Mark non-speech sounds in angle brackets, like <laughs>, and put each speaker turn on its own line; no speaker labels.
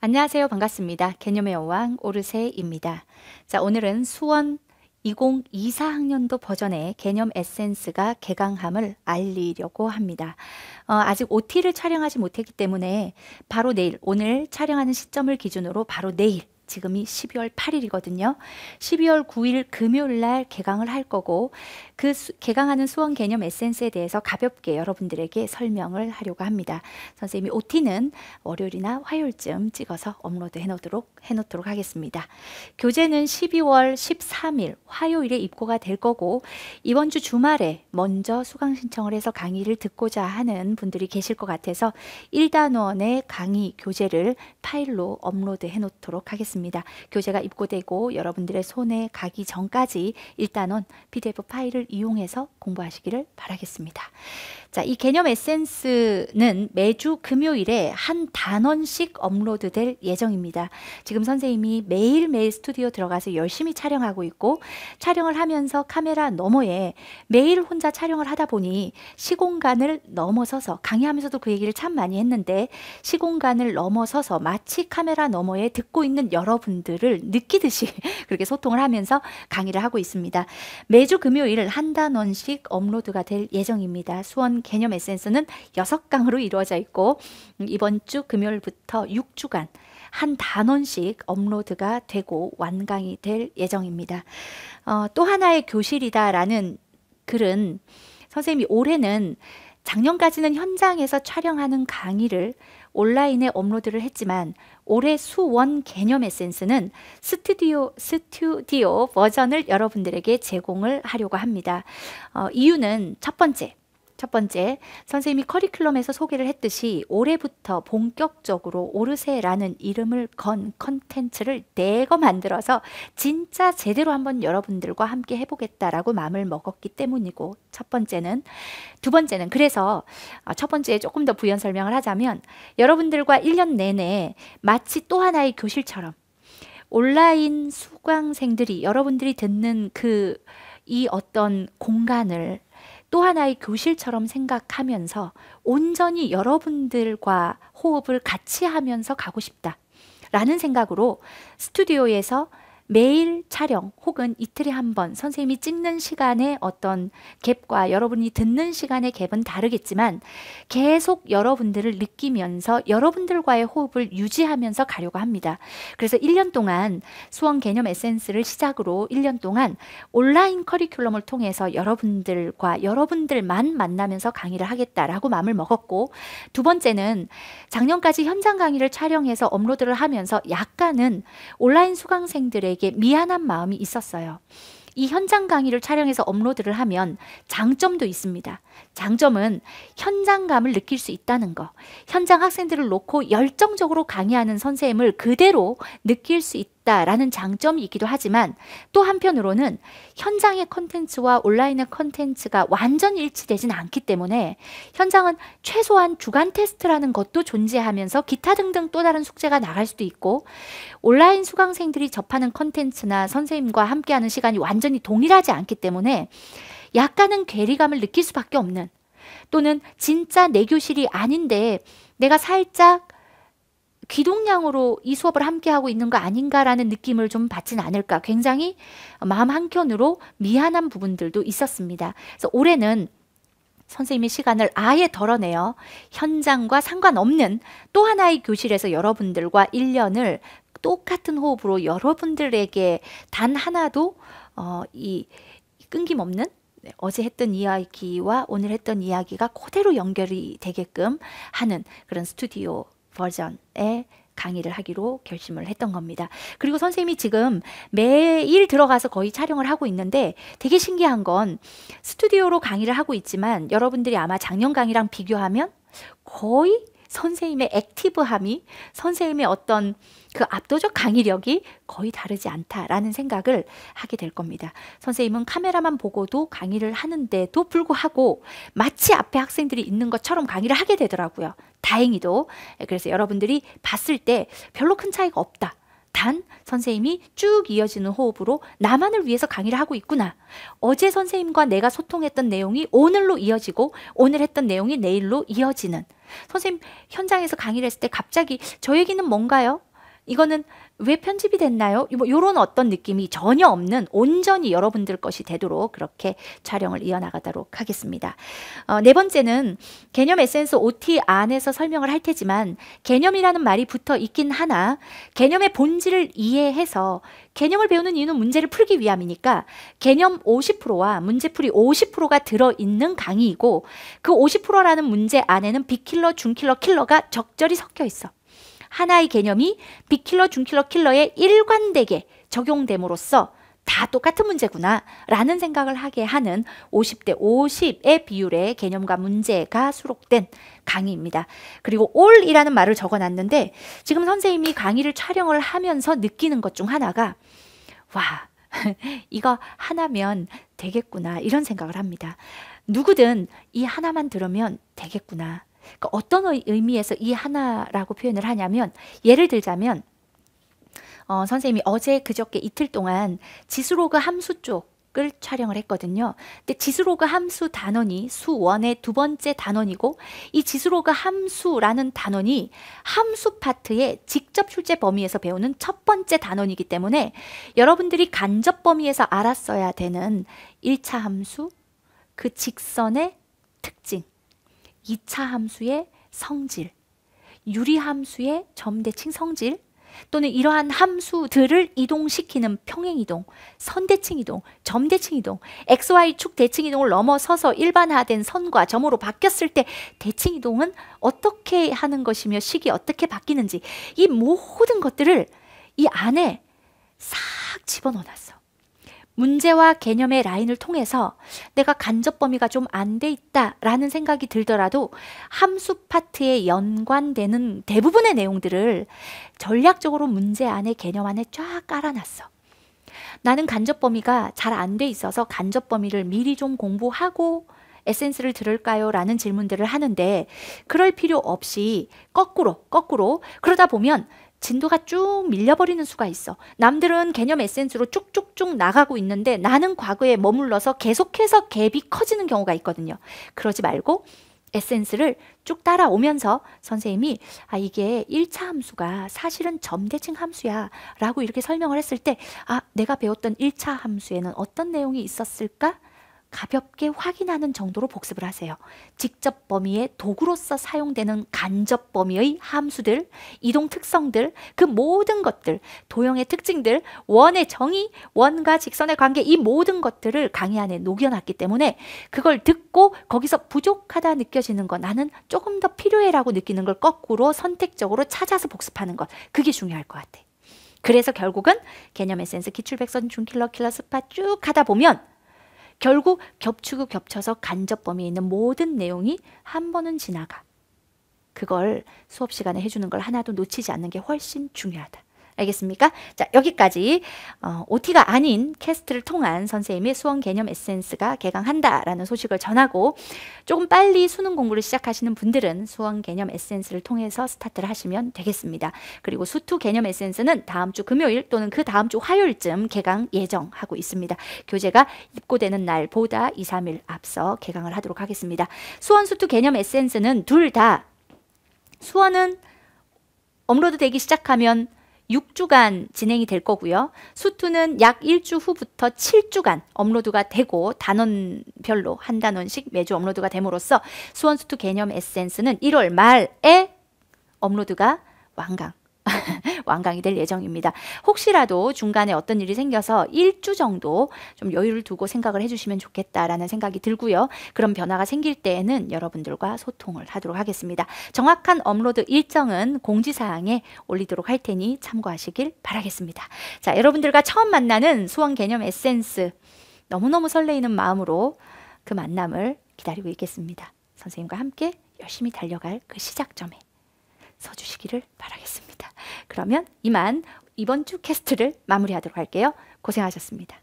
안녕하세요. 반갑습니다. 개념의 여왕 오르세입니다. 자, 오늘은 수원 2024학년도 버전의 개념 에센스가 개강함을 알리려고 합니다. 어, 아직 OT를 촬영하지 못했기 때문에 바로 내일, 오늘 촬영하는 시점을 기준으로 바로 내일 지금이 12월 8일이거든요. 12월 9일 금요일 날 개강을 할 거고 그 수, 개강하는 수원 개념 에센스에 대해서 가볍게 여러분들에게 설명을 하려고 합니다. 선생님이 OT는 월요일이나 화요일쯤 찍어서 업로드 해놓도록, 해놓도록 하겠습니다. 교재는 12월 13일 화요일에 입고가 될 거고 이번 주 주말에 먼저 수강 신청을 해서 강의를 듣고자 하는 분들이 계실 것 같아서 1단원의 강의 교재를 파일로 업로드 해놓도록 하겠습니다. 있습니다. 교재가 입고되고 여러분들의 손에 가기 전까지 일단은 PDF 파일을 이용해서 공부하시기를 바라겠습니다. 자, 이 개념 에센스는 매주 금요일에 한 단원씩 업로드될 예정입니다. 지금 선생님이 매일매일 스튜디오 들어가서 열심히 촬영하고 있고 촬영을 하면서 카메라 너머에 매일 혼자 촬영을 하다 보니 시공간을 넘어서서 강의하면서도 그 얘기를 참 많이 했는데 시공간을 넘어서서 마치 카메라 너머에 듣고 있는 여러 여러분들을 느끼듯이 <laughs> 그렇게 소통을 하면서 강의를 하고 있습니다. 매주 금요일 한 단원씩 업로드가 될 예정입니다. 수원 개념 에센스는 6강으로 이루어져 있고 음, 이번 주 금요일부터 6주간 한 단원씩 업로드가 되고 완강이 될 예정입니다. 어, 또 하나의 교실이다라는 글은 선생님이 올해는 작년까지는 현장에서 촬영하는 강의를 온라인에 업로드를 했지만 올해 수원 개념 에센스는 스튜디오 스튜디오 버전을 여러분들에게 제공을 하려고 합니다. 어, 이유는 첫 번째 첫 번째, 선생님이 커리큘럼에서 소개를 했듯이 올해부터 본격적으로 오르세라는 이름을 건 컨텐츠를 대거 만들어서 진짜 제대로 한번 여러분들과 함께 해보겠다라고 마음을 먹었기 때문이고 첫 번째는 두 번째는 그래서 아, 첫 번째에 조금 더 부연 설명을 하자면 여러분들과 1년 내내 마치 또 하나의 교실처럼 온라인 수강생들이 여러분들이 듣는 그 이 어떤 공간을 또 하나의 교실처럼 생각하면서 온전히 여러분들과 호흡을 같이 하면서 가고 싶다. 라는 생각으로 스튜디오에서 매일 촬영 혹은 이틀에 한 번 선생님이 찍는 시간의 어떤 갭과 여러분이 듣는 시간의 갭은 다르겠지만 계속 여러분들을 느끼면서 여러분들과의 호흡을 유지하면서 가려고 합니다. 그래서 1년 동안 수원 개념 에센스를 시작으로 1년 동안 온라인 커리큘럼을 통해서 여러분들과 여러분들만 만나면서 강의를 하겠다라고 마음을 먹었고 두 번째는 작년까지 현장 강의를 촬영해서 업로드를 하면서 약간은 온라인 수강생들의 저에게 미안한 마음이 있었어요. 이 현장 강의를 촬영해서 업로드를 하면 장점도 있습니다. 장점은 현장감을 느낄 수 있다는 거. 현장 학생들을 놓고 열정적으로 강의하는 선생님을 그대로 느낄 수 있다. 있다라는 장점이기도 하지만 또 한편으로는 현장의 컨텐츠와 온라인의 컨텐츠가 완전 일치되진 않기 때문에 현장은 최소한 주간 테스트라는 것도 존재하면서 기타 등등 또 다른 숙제가 나갈 수도 있고 온라인 수강생들이 접하는 컨텐츠나 선생님과 함께하는 시간이 완전히 동일하지 않기 때문에 약간은 괴리감을 느낄 수밖에 없는 또는 진짜 내 교실이 아닌데 내가 살짝 귀동량으로 이 수업을 함께 하고 있는 거 아닌가라는 느낌을 좀 받진 않을까. 굉장히 마음 한켠으로 미안한 부분들도 있었습니다. 그래서 올해는 선생님의 시간을 아예 덜어내요. 현장과 상관없는 또 하나의 교실에서 여러분들과 1년을 똑같은 호흡으로 여러분들에게 단 하나도 어, 이 끊김없는 네, 어제 했던 이야기와 오늘 했던 이야기가 그대로 연결이 되게끔 하는 그런 스튜디오 버전의 강의를 하기로 결심을 했던 겁니다. 그리고 선생님이 지금 매일 들어가서 거의 촬영을 하고 있는데 되게 신기한 건 스튜디오로 강의를 하고 있지만 여러분들이 아마 작년 강의랑 비교하면 거의 선생님의 액티브함이 선생님의 어떤 그 압도적 강의력이 거의 다르지 않다라는 생각을 하게 될 겁니다. 선생님은 카메라만 보고도 강의를 하는데도 불구하고 마치 앞에 학생들이 있는 것처럼 강의를 하게 되더라고요. 다행히도 그래서 여러분들이 봤을 때 별로 큰 차이가 없다. 단 선생님이 쭉 이어지는 호흡으로 나만을 위해서 강의를 하고 있구나. 어제 선생님과 내가 소통했던 내용이 오늘로 이어지고 오늘 했던 내용이 내일로 이어지는. 선생님 현장에서 강의를 했을 때 갑자기 저 얘기는 뭔가요? 이거는 왜 편집이 됐나요? 이런 뭐 어떤 느낌이 전혀 없는 온전히 여러분들 것이 되도록 그렇게 촬영을 이어나가도록 하겠습니다. 어, 네 번째는 개념 에센스 OT 안에서 설명을 할 테지만 개념이라는 말이 붙어 있긴 하나 개념의 본질을 이해해서 개념을 배우는 이유는 문제를 풀기 위함이니까 개념 50%와 문제풀이 50%가 들어있는 강의이고 그 50%라는 문제 안에는 비킬러, 중킬러, 킬러가 적절히 섞여 있어. 하나의 개념이 비킬러, 중킬러, 킬러에 일관되게 적용됨으로써 다 똑같은 문제구나 라는 생각을 하게 하는 50대 50의 비율의 개념과 문제가 수록된 강의입니다. 그리고 올이라는 말을 적어놨는데 지금 선생님이 강의를 촬영을 하면서 느끼는 것 중 하나가 와 <laughs> 이거 하나면 되겠구나 이런 생각을 합니다. 누구든 이 하나만 들으면 되겠구나 그러니까 어떤 의미에서 이 하나라고 표현을 하냐면 예를 들자면 어, 선생님이 어제 그저께 이틀 동안 지수로그 함수 쪽을 촬영을 했거든요. 근데 지수로그 함수 단원이 수원의 두 번째 단원이고 이 지수로그 함수라는 단원이 함수 파트의 직접 출제 범위에서 배우는 첫 번째 단원이기 때문에 여러분들이 간접 범위에서 알았어야 되는 1차 함수 그 직선의 특징 2차 함수의 성질, 유리 함수의 점대칭 성질, 또는 이러한 함수들을 이동시키는 평행이동, 선대칭이동, 점대칭이동, XY축 대칭이동을 넘어서서 일반화된 선과 점으로 바뀌었을 때 대칭이동은 어떻게 하는 것이며 식이 어떻게 바뀌는지 이 모든 것들을 이 안에 싹 집어넣어놨어. 문제와 개념의 라인을 통해서 내가 간접 범위가 좀 안 돼 있다라는 생각이 들더라도 함수 파트에 연관되는 대부분의 내용들을 전략적으로 문제 안에 개념 안에 쫙 깔아놨어. 나는 간접 범위가 잘 안 돼 있어서 간접 범위를 미리 좀 공부하고 에센스를 들을까요? 라는 질문들을 하는데 그럴 필요 없이 거꾸로 거꾸로 그러다 보면 진도가 쭉 밀려버리는 수가 있어. 남들은 개념 에센스로 쭉쭉쭉 나가고 있는데 나는 과거에 머물러서 계속해서 갭이 커지는 경우가 있거든요. 그러지 말고 에센스를 쭉 따라오면서 선생님이 아 이게 1차 함수가 사실은 점대칭 함수야 라고 이렇게 설명을 했을 때 아 내가 배웠던 1차 함수에는 어떤 내용이 있었을까 가볍게 확인하는 정도로 복습을 하세요. 직접 범위의 도구로서 사용되는 간접 범위의 함수들, 이동 특성들, 그 모든 것들, 도형의 특징들, 원의 정의, 원과 직선의 관계 이 모든 것들을 강의 안에 녹여놨기 때문에 그걸 듣고 거기서 부족하다 느껴지는 거 나는 조금 더 필요해라고 느끼는 걸 거꾸로 선택적으로 찾아서 복습하는 것 그게 중요할 것 같아. 그래서 결국은 개념 에센스 기출백선 중킬러 킬러 스파 쭉 하다 보면 결국 겹치고 겹쳐서 간접 범위에 있는 모든 내용이 한 번은 지나가. 그걸 수업 시간에 해주는 걸 하나도 놓치지 않는 게 훨씬 중요하다. 알겠습니까? 자, 여기까지 어, OT가 아닌 캐스트를 통한 선생님의 수원 개념 에센스가 개강한다라는 소식을 전하고 조금 빨리 수능 공부를 시작하시는 분들은 수원 개념 에센스를 통해서 스타트를 하시면 되겠습니다. 그리고 수투 개념 에센스는 다음 주 금요일 또는 그 다음 주 화요일쯤 개강 예정하고 있습니다. 교재가 입고되는 날보다 2, 3일 앞서 개강을 하도록 하겠습니다. 수원 수투 개념 에센스는 둘 다 수원은 업로드 되기 시작하면 6주간 진행이 될 거고요. 수투는 약 1주 후부터 7주간 업로드가 되고 단원별로 한 단원씩 매주 업로드가 됨으로써 수원수투 개념 에센스는 1월 말에 업로드가 완강 완강이 될 예정입니다. 혹시라도 중간에 어떤 일이 생겨서 1주 정도 좀 여유를 두고 생각을 해주시면 좋겠다라는 생각이 들고요. 그런 변화가 생길 때에는 여러분들과 소통을 하도록 하겠습니다. 정확한 업로드 일정은 공지사항에 올리도록 할 테니 참고하시길 바라겠습니다. 자, 여러분들과 처음 만나는 수원 개념 에센스 너무너무 설레이는 마음으로 그 만남을 기다리고 있겠습니다. 선생님과 함께 열심히 달려갈 그 시작점에 써주시기를 바라겠습니다. 그러면 이만 이번 주 캐스트를 마무리하도록 할게요. 고생하셨습니다.